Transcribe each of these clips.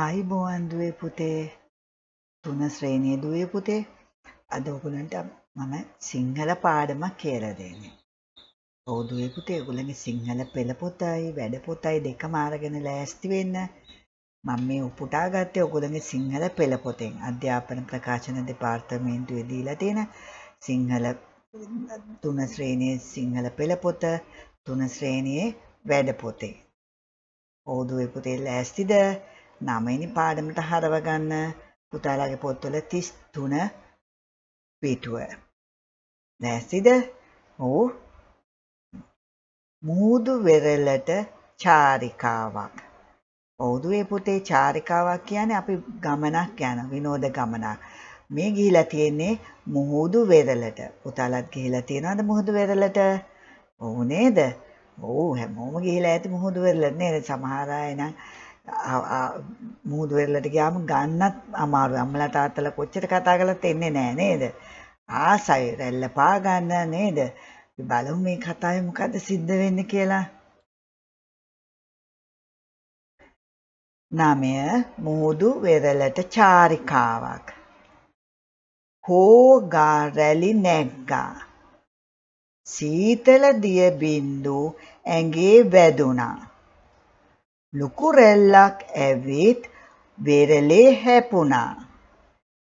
ආයිබෝවන් දුවේ පුතේ තුන ශ්‍රේණිය දුවේ පුතේ අද ඔගලන්ට මම සිංහල පාඩමක් කියලා දෙන්නේ. ඔව් දුවේ පුතේ ඔගලගේ සිංහල පෙළ පොතයි වැඩ පොතයි දෙකම අරගෙන ලෑස්ති වෙන්න. මම මේ උපුටා ගත්තේ ඔගලගේ සිංහල පෙළ පොතෙන් අධ්‍යාපන ප්‍රකාශන දෙපාර්තමේන්තුවේ දීලා තියෙන සිංහල තුන ශ්‍රේණියේ සිංහල පෙළ පොත තුන ශ්‍රේණියේ වැඩ පොතේ. ඔව් දුවේ පුතේ ලෑස්තිද? නමයිනි පාඩමට හරවගන්න පුතාලාගේ පොත්වල තිස් තුන පිටුව. දැසිද ඕ මුහුදු වෙරලට චාරිකාවක්. ඔවුදුවේ පුතේ චාරිකාවක් කියන්නේ අපි ගමනක් යන විනෝද ගමනක්. මේ ගිහිලා තියෙන්නේ මුහුදු වෙරළට. පුතාලත් ගිහිලා තියෙනවද මුහුදු වෙරළට? ඔව් නේද? ඔව් හැමෝම ගිහිලා ඇති මුහුදු වෙරළට නේද? සමහර අය නම් මුහුදු වෙරළට ගියාම ගන්නත් අමාරුයි. අම්මලා තාත්තලා කොච්චර කතා කළත් එන්නේ නැහැ නේද? ආසයි රැල්ල පා ගන්න නේද? බලමු මේ කතාවේ මොකද්ද සිද්ධ වෙන්නේ කියලා. නමය මුහුදු වෙරළට චාරිකාවක්. හෝගා රැලි නැග්ගා. සීතල දිය බින්දු ඇඟේ වැදුනා. ලොකුරැල්ලක් ඇවිත් වෙරලේ හැපුණා.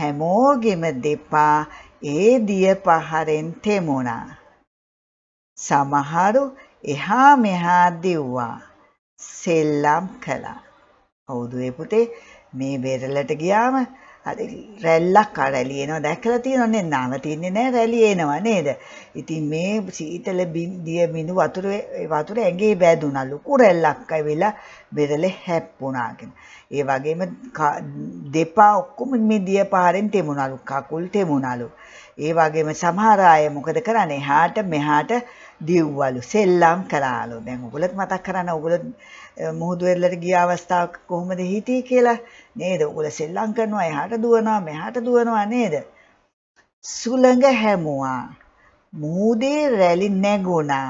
හැමෝගෙම දෙපා ඒ දිය පහරෙන් තෙමුණා. සමහරු එහා මෙහා දිව්වා. සෙල්ලම් කළා. හවුදුවේ පුතේ මේ වෙරළට ගියාම හරි රැල්ලක් අරැලි එනවා දැකලා තියෙනවනේ නවතින්නේ නැහැ රැලි එනවා නේද ඉතින් මේ සීතල බින්දිය මිනු වතුර වතුර ඇඟේ බැදුණා ලොකු රැල්ලක් ඇවිලා බෙරල හැප්පුණාගෙන. ඒ වගේම දෙපා ඔක්කොම මේ දිය පාරෙන් තෙමුණලු කකුල් තෙමුණලු. ඒ වගේම සමහර අය මොකද කරන්නේ එහාට මෙහාට දිව්වලු සෙල්ලම් කරාලු. දැන් ඔයගොල්ලොත් මතක් කරන්න ඔයගොල්ලොත් මුහුදු වෙරළට ගිය අවස්ථාවක කොහොමද හිටියේ කියලා නේද? ඔයගොල්ලෝ සෙල්ලම් කරනවා එහාට දුවනවා මෙහාට දුවනවා නේද? සුළඟ හැමුවා. මූදේ රැලි නැගුණා.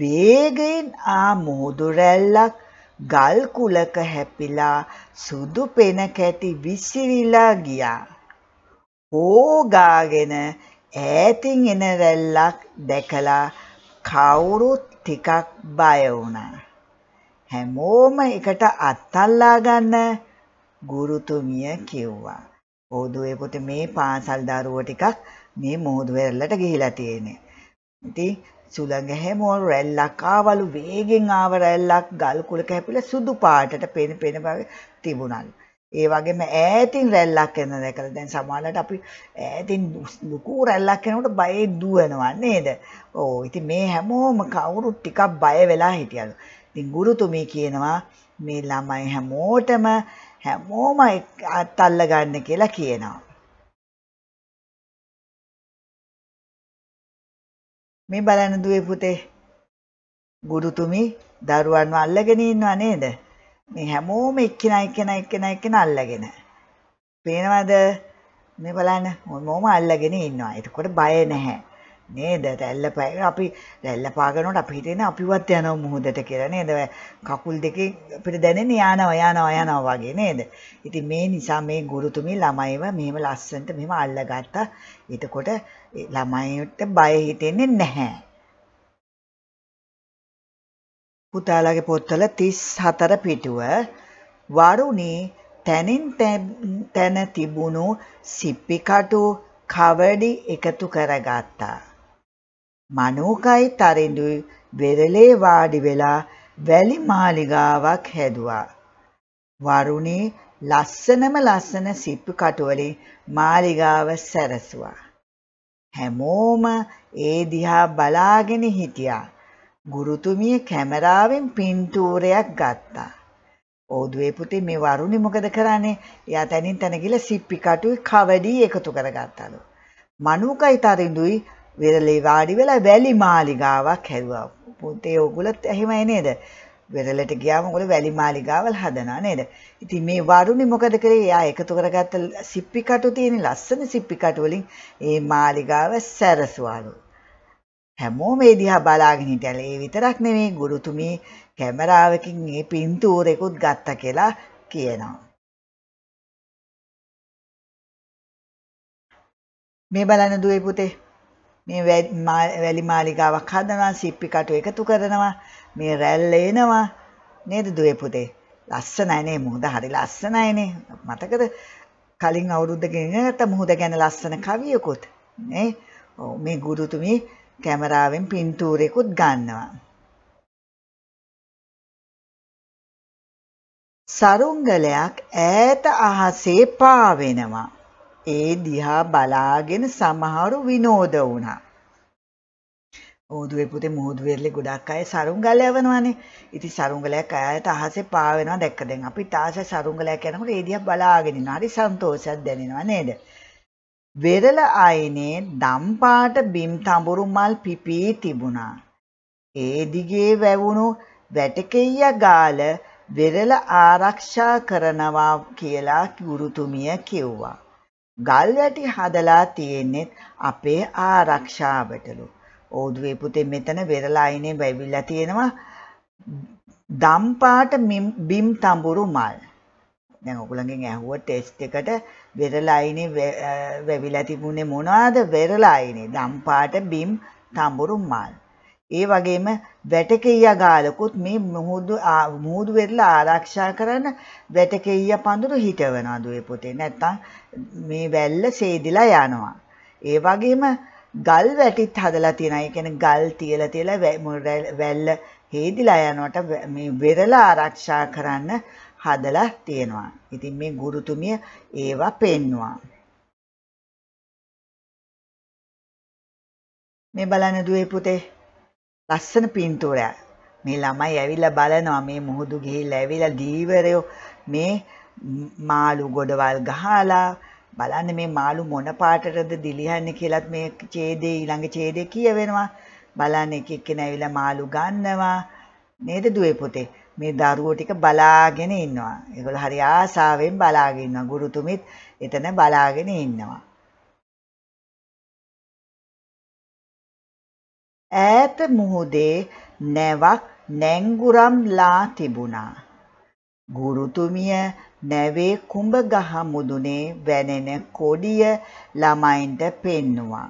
වේගයෙන් ආ මුහුදු රැල්ලක් ගල් කුලක හැපිලා සුදු පෙන කැටි විසිරිලා ගියා. හෝගාගෙන ඈතින් එන රැල්ලක් දැකලා කවුරුත් ටිකක් බය වුණා. හැමෝම එකට අත්තල්ලා ගන්න ගුරුතුමිය කිව්වා. ඕදුවේ පුතේ මේ පාසල් දරුවෝ ටිකක් මේ මොහොදු වෙරළට ගිහිලා තියෙන්නේ. ඉතින් සුළඟ හැමෝම රැල්ලක් ආවලු වේගෙන් ආව රැල්ලක් ගල් කුලක හැපිලා සුදු පාටට පෙන පෙන බව තිබුණලු. ඒ වගේම ඈතින් රැල්ලක් එන දැකලා දැන් සමහරවිට අපි ඈතින් ලুকু රැල්ලක් එනකොට බයේ දුවනවා නේද? ඕ ඉතින් මේ හැමෝම කවුරුත් ටිකක් බය වෙලා හිටියලු. ඉතින් ගුරුතුමී කියනවා මේ ළමයි හැමෝටම හැමෝම අත්අල්ල ගන්න කියලා කියනවා. මේ බලන්න දුවේ පුතේ ගුරුතුමි දරුවන්ව අල්ලගෙන ඉන්නවා නේද? මේ හැමෝම එක්කෙනා එක්කෙනා එක්කෙනා එක්කෙනා අල්ලගෙන. පේනවද? මේ බලන්න මොමම අල්ලගෙන ඉන්නවා. එතකොට බය නැහැ. නේද රැල්ල පැය අපි රැල්ල පාගනට අපිහිටෙන අපිවත් යනව මුහුදට කියලා නේද කකුල් දෙකේ අපිට දැනෙන යනවා යනවා යනවා වගේ නේද ඉතින් මේ නිසා මේ ගුරුතුමී ළමයිව මෙහෙම ලස්සනට මෙහෙම අල්ලගත්තා එතකොට ළමයිට බය හිතෙන්නේ නැහැ පුතාලගේ පොත්වල 34 පිටුව වරුණේ තැනින් තැන තිබුණු සිප්පිකටු කවඩි එකතු කරගත්තා මනෝකයි තරිඳුයි වෙරළේ වාඩි වෙලා වැලි මාලිගාවක් හැදුවා. වරුණේ ලස්සනම ලස්සන සිප්පු කටුවලින් මාලිගාව සැරසුවා. හැමෝම ඒ දිහා බලාගෙන හිටියා. ගුරුතුමිය කැමරාවෙන් පින්තූරයක් ගත්තා. ඕදුවේ පුතේ මේ වරුණි මොකද කරන්නේ? එයා තනින් තන ගිල සිප්පි කටුයි කවඩි එකතු කරගත්තලු. මනුකයි තරිඳුයි වෙරළේ වාඩි වෙලා වැලි මාලිගාවක් හැදුවා. පුතේ ඕගොල්ලොත් එහෙමයි නේද? වෙරළට ගියාම ඔගොල්ලෝ වැලි මාලිගාවල් හදනවා නේද? ඉතින් මේ වරුණි මොකද කරේ? එයා එකතු කරගත්ත සිප්පි කටු තියෙන ලස්සන සිප්පි කටු වලින් මේ මාලිගාව සැරසුවාලු. හැමෝම මේ දිහා බලාගෙන හිටියල ඒ විතරක් නෙමෙයි ගුරුතුමී කැමරාවකින් මේ පින්තූරෙකුත් ගත්තා කියලා කියනවා. මේ බලන්න දුවේ පුතේ මේ වැලි මාලිගාවක් හදනවා සිප්පි කටු එකතු කරනවා මේ රැල්ල එනවා නේද දුවේ පුතේ ලස්සනයි නේ මුහුද හරි ලස්සනයි නේ මතකද කලින් අවුරුද්දකින් ගත්ත මුහුද ගැන ලස්සන කවියකුත් නේ ඔව් මේ ගුරුතුමී කැමරාවෙන් පින්තූරයකුත් ගන්නවා සරුංගලයක් ඈත අහසේ පාවෙනවා ඒ දිහා බලාගෙන සමහරු විනෝද වුණා. ඕදුවේ පුතේ මෝදු වෙරළේ ගොඩක් අය සරුංගල යවනවානේ. ඉතින් සරුංගලයක් අයයට අහසේ පා වෙනවා දැක්ක දැන්. අපි තාසේ සරුංගලයක් යනකොට ඒ දිහා බලාගෙන ඉන්නවා. හරි සන්තෝෂයක් දැනෙනවා නේද? වෙරළ ආයනේ දම් පාට බිම් තඹුරු මල් පිපී තිබුණා. ඒ දිගේ වැවුණු වැටකෙయ్య ගාල වෙරළ ආරක්ෂා කරනවා කියලා ගුරුතුමිය කිව්වා. ගල් වැටි හදලා තියෙන්නේ අපේ ආරක්ෂාවටලු. ඕදුවේ පුතේ මෙතන වෙරළායිනේ බැවිලා තියෙනවා දම්පාට බිම් තඹුරු මල්. දැන් ඔයගොල්ලන්ගෙන් ඇහුව ටෙස්ට් එකට වෙරළායිනේ වැවිලා තිබුණේ මොනවද? වෙරළායිනේ දම්පාට බිම් තඹුරු මල්. ඒ වගේම වැටකෙයිය ගාලකුත් මේ මුහුදු මුහුදු වෙරලා ආරක්ෂා කරන වැටකෙයිය පඳුරු හිටවනවා දුවේ පුතේ. නැත්තම් මේ වැල්ල සේදිලා යනවා. ඒ වගේම ගල් වැටිත් හදලා තියෙනවා. ඒ කියන්නේ ගල් තියලා තියලා වැල්ල හේදිලා යනවට මේ වෙරලා ආරක්ෂා කරන්න හදලා තියෙනවා. ඉතින් මේ ගුරුතුමිය ඒවා පෙන්නවා. මේ බලන්න දුවේ පුතේ ලස්සන පින්තූරයක්. මේ ළමයි ඇවිල්ලා බලනවා මේ මුහුදු ගිහිල්ලා ඇවිල්ලා දීවරයෝ මේ මාළු ගොඩවල් ගහලා බලන්න මේ මාළු මොන පාටටද දිලිහන්නේ කියලාත් මේ ඡේදේ ඊළඟ ඡේදේ කියවෙනවා. බලන්න එක එක්කෙනා ඇවිල්ලා මාළු ගන්නවා. නේද දුවේ පුතේ? මේ දරුවෝ ටික බලාගෙන ඉන්නවා. ඒගොල්ලෝ හරි ආසාවෙන් බලාගෙන ඉන්නවා. ගුරුතුමිත් එතන බලාගෙන ඉන්නවා. ඈත මුහුදේ නැවක් නැංගුරම්ලා තිබුණා. ගුරුතුමිය නැවේ කුඹගහ මුදුනේ වැනෙන කොඩිය ළමයින්ට පෙන්නුවා.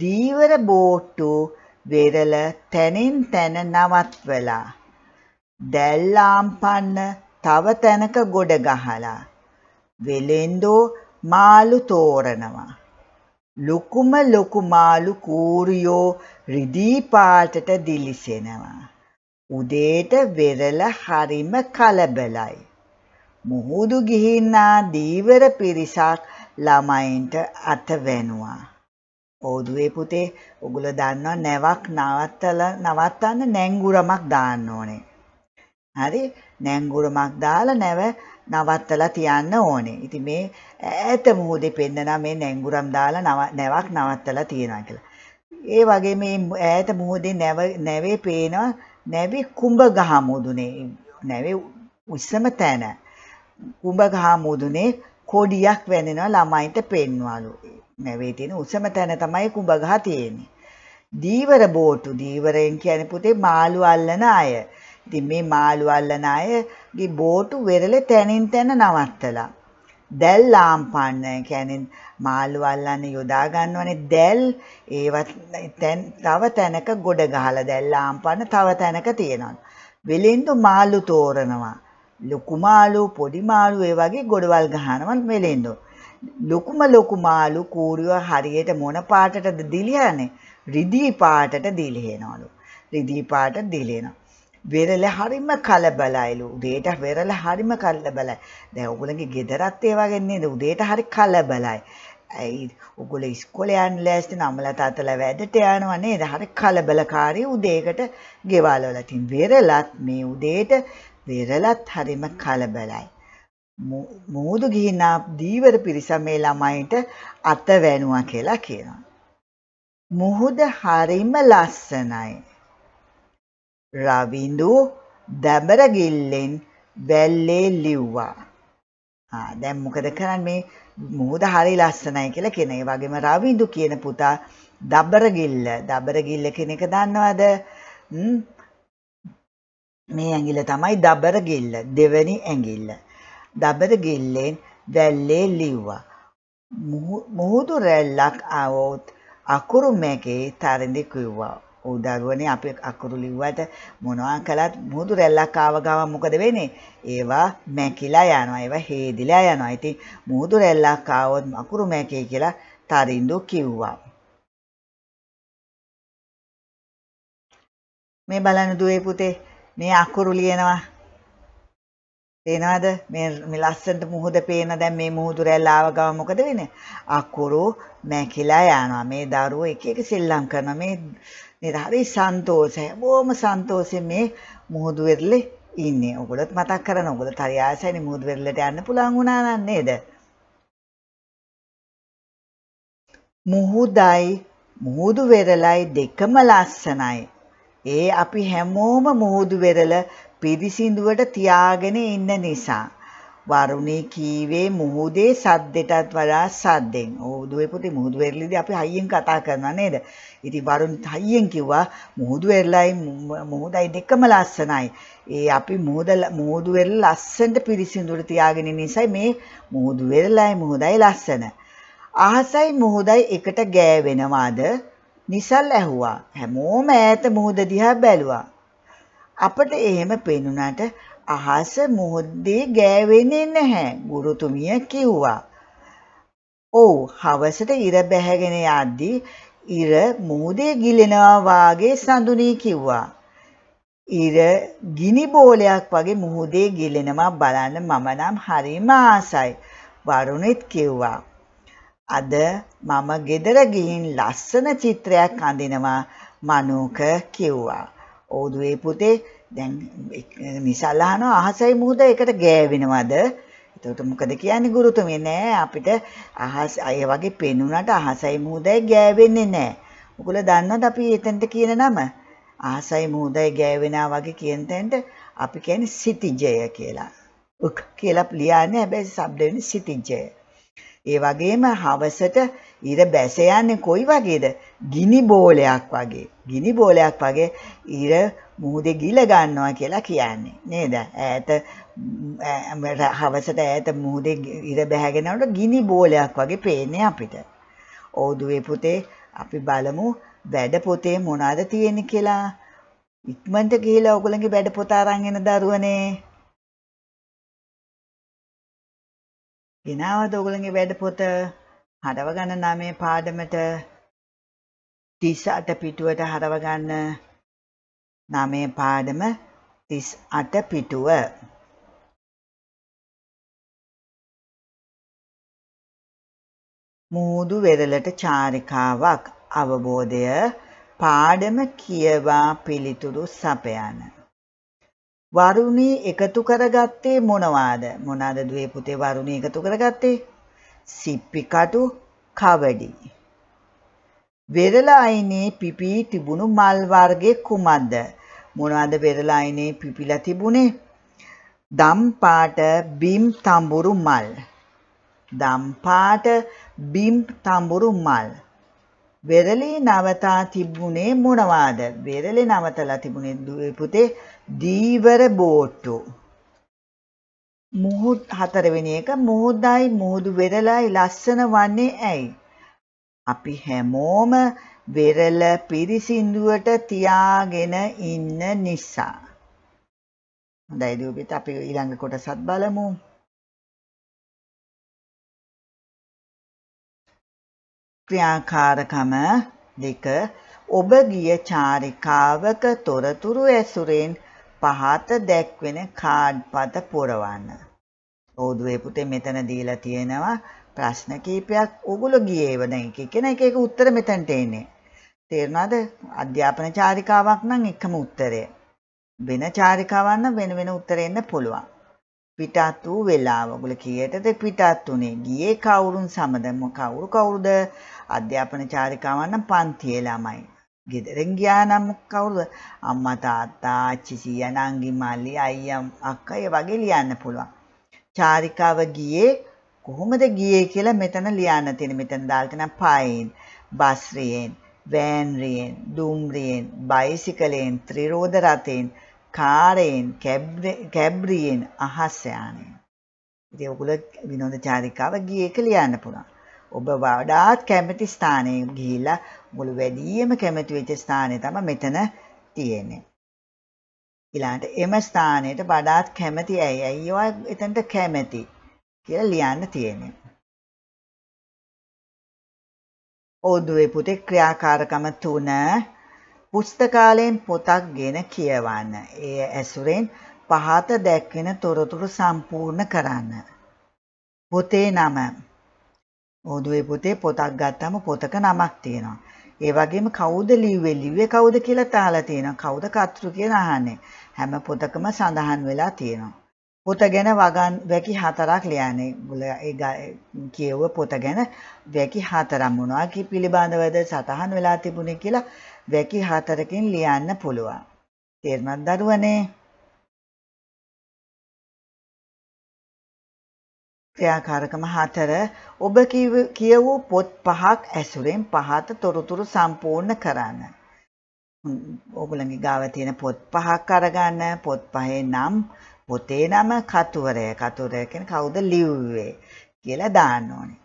දීවර බෝට්ටු වෙරළ තැනින් තැන නවත්වලා. දැල්ලාම් පන්න තව තැනක ගොඩ ගහලා. වෙලෙන්දෝ මාළු තෝරනවා. ලොකුම ලොකු මාළු කූරියෝ රිදී පාටට දිලිසෙනවා. උදේට වෙරළ හරිම කලබලයි. මුහුදු ගිහින්නා දීවර පිරිසක් ළමයින්ට අත වැනුවා. ඕදුවේ පුතේ උගුල දන්නවා නැවක් නවත්තලා නවත්තන්න නැංගුරමක් දාන්න ඕනේ. හරි නැංගුරමක් දාලා නැව නවත්තලා තියන්න ඕනේ. ඉතින් මේ ඈත මුහුදේ පෙන්නන මේ නැංගුරම් දාලා නැවක් නවත්තලා තියනවා කියලා. ඒ වගේ මේ ඈත මුහුදේ නැව නැවේ පේනවා නැවේ කුඹ ගහ මුදුනේ. නැවේ උස්සම තැන. කුඹ ගහ මුදුනේ කොඩියක් වැනෙනවා ළමයින්ට පෙන්වලු. නැවේ තියෙන උස්සම තැන තමයි කුඹ ගහ තියෙන්නේ. දීවර බෝටු දීවරෙන් කියන්නේ පුතේ මාළු අල්ලන අය. ඉතින් මේ මාළු අල්ලන අයගේ බෝටු වෙරළේ තැනින් තැන නවත්තලා. දැල් ලාම්පන්න කැනෙන් මාළු අල්ලන්න යොදා ගන්නවනේ දැල් ඒවත් තව තැනක ගොඩ ගහලා දැල් ලාම්පන්න තව තැනක තියෙනවා. වෙලින්දු මාළු තෝරනවා. ලොකු මාළු පොඩි මාළු ඒ වගේ ගොඩවල් ගහනවා වෙලින්දු. ලොකුම ලොකු මාළු කූරිය හරියට මොන පාටටද දිලියන්නේ? රිදී පාටට දිලිහෙනවලු. රිදී පාට දිලිහෙනවා. වෙරළ හරිම කලබලයිලු. උදේට වෙරළ හරිම කලබලයි. දැන් ඔයගොල්ලන්ගේ ගෙදරත් ඒ වගේ නේද? උදේට හරි කලබලයි. ඇයි ඔයගොල්ලෝ ඉස්කෝලේ යන්න ලෑස්ති නම්ලා තාත්තලා වැඩට යනවා නේද? හරි කලබලකාරී උදේකට ගෙවල් වල තින් වෙරළත් මේ උදේට වෙරළත් හරිම කලබලයි. මෝදු ගිහින් දීවර පිරිස මේ ළමයින්ට අත වැණුවා කියලා කියනවා. මුහුද හරිම ලස්සනයි. රවිඳු දැඹරගිල්ලෙන් වැල්ලේ ලිව්වා. දැන් මොකද කරන්නේ මේ මුහුද හරි ලස්සනයි කියලා කියන. ඒ වගේම රවිඳු කියන පුතා දබරගිල්ල. දබරගිල්ල කියන එක දන්නවද? මේ ඇඟිල්ල තමයි දබරගිල්ල. දෙවැනි ඇඟිල්ල. දබරගිල්ලෙන් වැල්ලේ ලිව්වා. මුහුදු රැල්ලක් આવොත් අකුරු මැකේ තරඳි කිව්වා. ඔව් දරුවනේ අපි අකුරු ලිව්වට මොනවා කළත් මුහුදු රැල්ලක් ආව ගමන් මොකද වෙන්නේ? ඒවා මැකිලා යනවා. ඒවා හේදිලා යනවා. ඉතින් මුහුදු රැල්ලක් ආවොත් අකුරු මැකේ කියලා තරින්දු කිව්වා. මේ බලන්න දුවේ පුතේ මේ අකුරු ලියනවා තේනවද මේ මේ ලස්සනට මුහුද පේන දැන් මේ මුහුදු රැල්ල ආව ගම මොකද වෙන්නේ අකුරු මැකිලා යනවා මේ දරුවෝ එක එක සෙල්ලම් කරනවා මේ මේ හරි සන්තෝෂය බොහොම සන්තෝෂයෙන් මේ මුහුදු වෙරළේ ඉන්නේ ඔයගොල්ලොත් මතක් කරන ඔයගොල්ලෝ හරි ආසයිනේ මුහුදු වෙරළට යන්න පුළුවන් වුණා නේද මුහුදයි මුහුදු වෙරළයි දෙකම ලස්සනයි ඒ අපි හැමෝම මුහුදු වෙරළ පිරිසිදුවට තියාගෙන ඉන්න නිසා. වරුණේ කීවේ මුහුදේ සද්දෙටත් වඩා සද්දෙන්. ඕ දුවේ පුතේ මුහුදු වෙරළේදී අපි හයියෙන් කතා කරනවා නේද? ඉතින් වරුණ හයියෙන් කිව්වා මුහුදු වෙරළයි මුහුදයි දෙකම ලස්සනයි. ඒ අපි මුහුද මුහුදු වෙරළ ලස්සනට පිරිසිදුවට තියාගෙන නිසා මේ මුහුදු වෙරළයි මුහුදයි ලස්සන. අහසයි මුහුදයි එකට ගෑවෙනවාද? නිසල් ඇහුවා. හැමෝම ඈත මුහුද දිහා බැලුවා. අපට එහෙම පෙනුනට අහස මොහොද්දේ ගෑවෙන්නේ නැහැ ගුරුතුමිය කිව්වා. "ඔව්, හවසට ඉර බැහැගෙන යද්දී ඉර මුහුදේ ගිලෙනවා වාගේ සඳුනී කිව්වා. ඉර ගිනි බෝලයක් වගේ මුහුදේ ගිලෙනවා බලන්න මම නම් හරිම ආසයි. වරුණෙත් කිව්වා. අද මම ගෙදර ගිහින් ලස්සන චිත්‍රයක් අඳිනවා මනෝක කිව්වා. ඕදුවේ පුතේ දැන් මිසල්ලාන අහසයි මුහුද එකට ගෑවෙනවද එතකොට මොකද කියන්නේ ගුරුතුමිය නෑ අපිට අහස් අය වගේ පෙන්ුණාට අහසයි මුහුදයි ගෑවෙන්නේ නෑ ඔගොල්ලෝ දන්නවද අපි එතනට කියන නම අහසයි මුහුදයි ගෑවෙනා වගේ කියන තැනට අපි කියන්නේ සිටිජය කියලා උක් කියලා ලියන්නේ හැබැයි શબ્ද වෙන්නේ සිටිජය ඒ වගේම හවසට ඊර බැස යන්නේ කොයි වගේද? ගිනි බෝලයක් වගේ. ගිනි බෝලයක් වගේ ඊර මුහුදේ ගිල ගන්නවා කියලා කියන්නේ. නේද? ඈත හවසට ඈත මුහුදේ ඉර බැහැගෙනවට ගිනි බෝලයක් වගේ පේන්නේ අපිට. ඕදුවේ පුතේ අපි බලමු වැඩ පොතේ මොනවද තියෙන්නේ කියලා. ඉක්මනට ගිහිලා ඔයගොල්ලන්ගේ වැඩ පොත අරන් එන දරුවනේ. ගෙනාවද ඔයගොල්ලන්ගේ වැඩ පොත? හරව ගන්න නමේ පාඩමට 38 පිටුවට හරව ගන්න නමේ පාඩම 38 පිටුව මූදු වෙරළට චාරිකාවක් අවබෝධය පාඩම කියවා පිළිතුරු සපයන වරුණී එකතු කරගත්තේ මොනවාද මොනවාද දුවේ පුතේ වරුණී එකතු කරගත්තේ සිප්පිකටු කවඩි. වෙරළ අයිනේ පිපී තිබුණු මල් වර්ගයේ කුමක්ද? මොනවාද වෙරළ අයිනේ පිපිලා තිබුණේ? දම් පාට බිම් තඹුරු මල්. දම් පාට බිම් තඹුරු මල්. වෙරළේ නවතා තිබුණේ මොනවාද? වෙරළේ නවතලා තිබුණේ පුතේ දීවර බෝට්ටු. මුහුද් හතරවෙනි එක මුහුදයි මුහුදු වෙරළයි ලස්සන වන්නේ ඇයි? අපි හැමෝම වෙරළ පිරිසිදුවට තියාගෙන ඉන්න නිසා. හොඳයි දූපිත් අපි ඊළඟ කොටසත් බලමු. ක්‍රියාකාරකම දෙක ඔබ ගිය චාරිකාවක තොරතුරු ඇසුරෙන් පහත දැක්වෙන කාඩ් පත පුරවන්න. සෝදුවේ පුතේ මෙතන දීලා තියෙනවා ප්‍රශ්න කීපයක් උගුල ගියේව දැන් එක එකන එක එක උත්තර මෙතනට එන්නේ. තේරුණාද? අධ්‍යාපන චාරිකාවක් නම් එකම උත්තරය. වෙන චාරිකාවක් නම් වෙන වෙන උත්තර එන්න පුළුවන්. පිටත් වූ වෙලාව ඔගොල්ල කීයටද පිටත් උනේ? ගියේ කවුරුන් සමද? කවුරු කවුරුද? අධ්‍යාපන චාරිකාවක් නම් පන්තියේ ළමයි. ගෙදරින් ගියා නම් කවුරුද අම්මා තාත්තා ආච්චි සීයා නංගි මල්ලි අයියා අක්කා ඒ වගේ ලියන්න පුළුවන්. චාරිකාව ගියේ කොහොමද ගියේ කියලා මෙතන ලියන්න තියෙන මෙතන දාලා තියෙන පායෙන්, බස්රියෙන්, වෑන්රියෙන්, දුම්රියෙන්, බයිසිකලයෙන්, ත්‍රිරෝද රථයෙන්, කාරයෙන්, කැබ්රියෙන් අහස යානයෙන්. ඉතින් ඔයගොල්ලෝ විනෝද චාරිකාව ගියේ කියලා ලියන්න පුළුවන්. ඔබ වඩාත් කැමති ස්ථානයේ ගිහිලා මුළු වැඩියෙන්ම කැමති වෙච්ච ස්ථානය තමයි මෙතන තියෙන්නේ. ඊළඟට එම ස්ථානයට වඩාත් කැමති ඇයි? ඇයි ඔය එතනට කැමති කියලා ලියන්න තියෙන්නේ. ඕදුවේ පුතේ ක්‍රියාකාරකම 3 පුස්තකාලයෙන් පොතක් ගෙන කියවන්න. ඒ ඇසුරෙන් පහත දැක්වෙන තොරතුරු සම්පූර්ණ කරන්න. පොතේ නම ඕදුවේ පොතේ පොතක් ගත්තම පොතක නමක් තියෙනවා. ඒ වගේම කවුද ලිව්වේ ලිව්වේ කවුද කියලා තාලා තියෙනවා. කවුද කර්තෘ කියලා අහන්නේ. හැම පොතකම සඳහන් වෙලා තියෙනවා. පොත ගැන වගන් වැකි හතරක් ලියන්නේ. ඒ කියව පොත ගැන වැකි හතරක් මොනවා කි පිළිබඳවද සතහන් වෙලා තිබුණේ කියලා වැකි හතරකින් ලියන්න පුළුවන්. තේරුණාද දරුවනේ? ක්‍රියාකාරකම 4 ඔබ කියවූ පොත් පහක් ඇසුරෙන් පහත තොරතුරු සම්පූර්ණ කරන්න. ඔගලගේ ගාව තියෙන පොත් පහක් අරගන්න පොත් පහේ නම් පොතේ නම කතුවරය කතුවරය කියන්නේ කවුද ලිව්වේ කියලා දාන්න ඕනේ.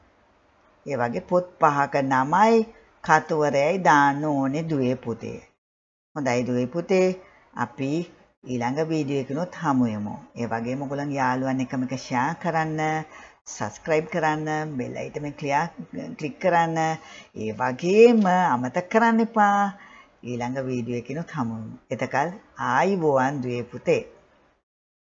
ඒ වගේ පොත් පහක නමයි කතුවරයයි දාන්න ඕනේ දුවේ පුතේ. හොඳයි දුවේ පුතේ අපි ඊළඟ වීඩියෝ එකනොත් හමු වෙමු. ඒ වගේම ඔයගොල්ලන් යාළුවන් එකම එක ෂෙයා කරන්න, subscribe කරන්න, bell icon එක click කරන්න. ඒ වගේම අමතක කරන්න එපා. ඊළඟ වීඩියෝ එකනොත් හමු වෙමු. එතකල් ආයිබෝවන් දුවේ පුතේ.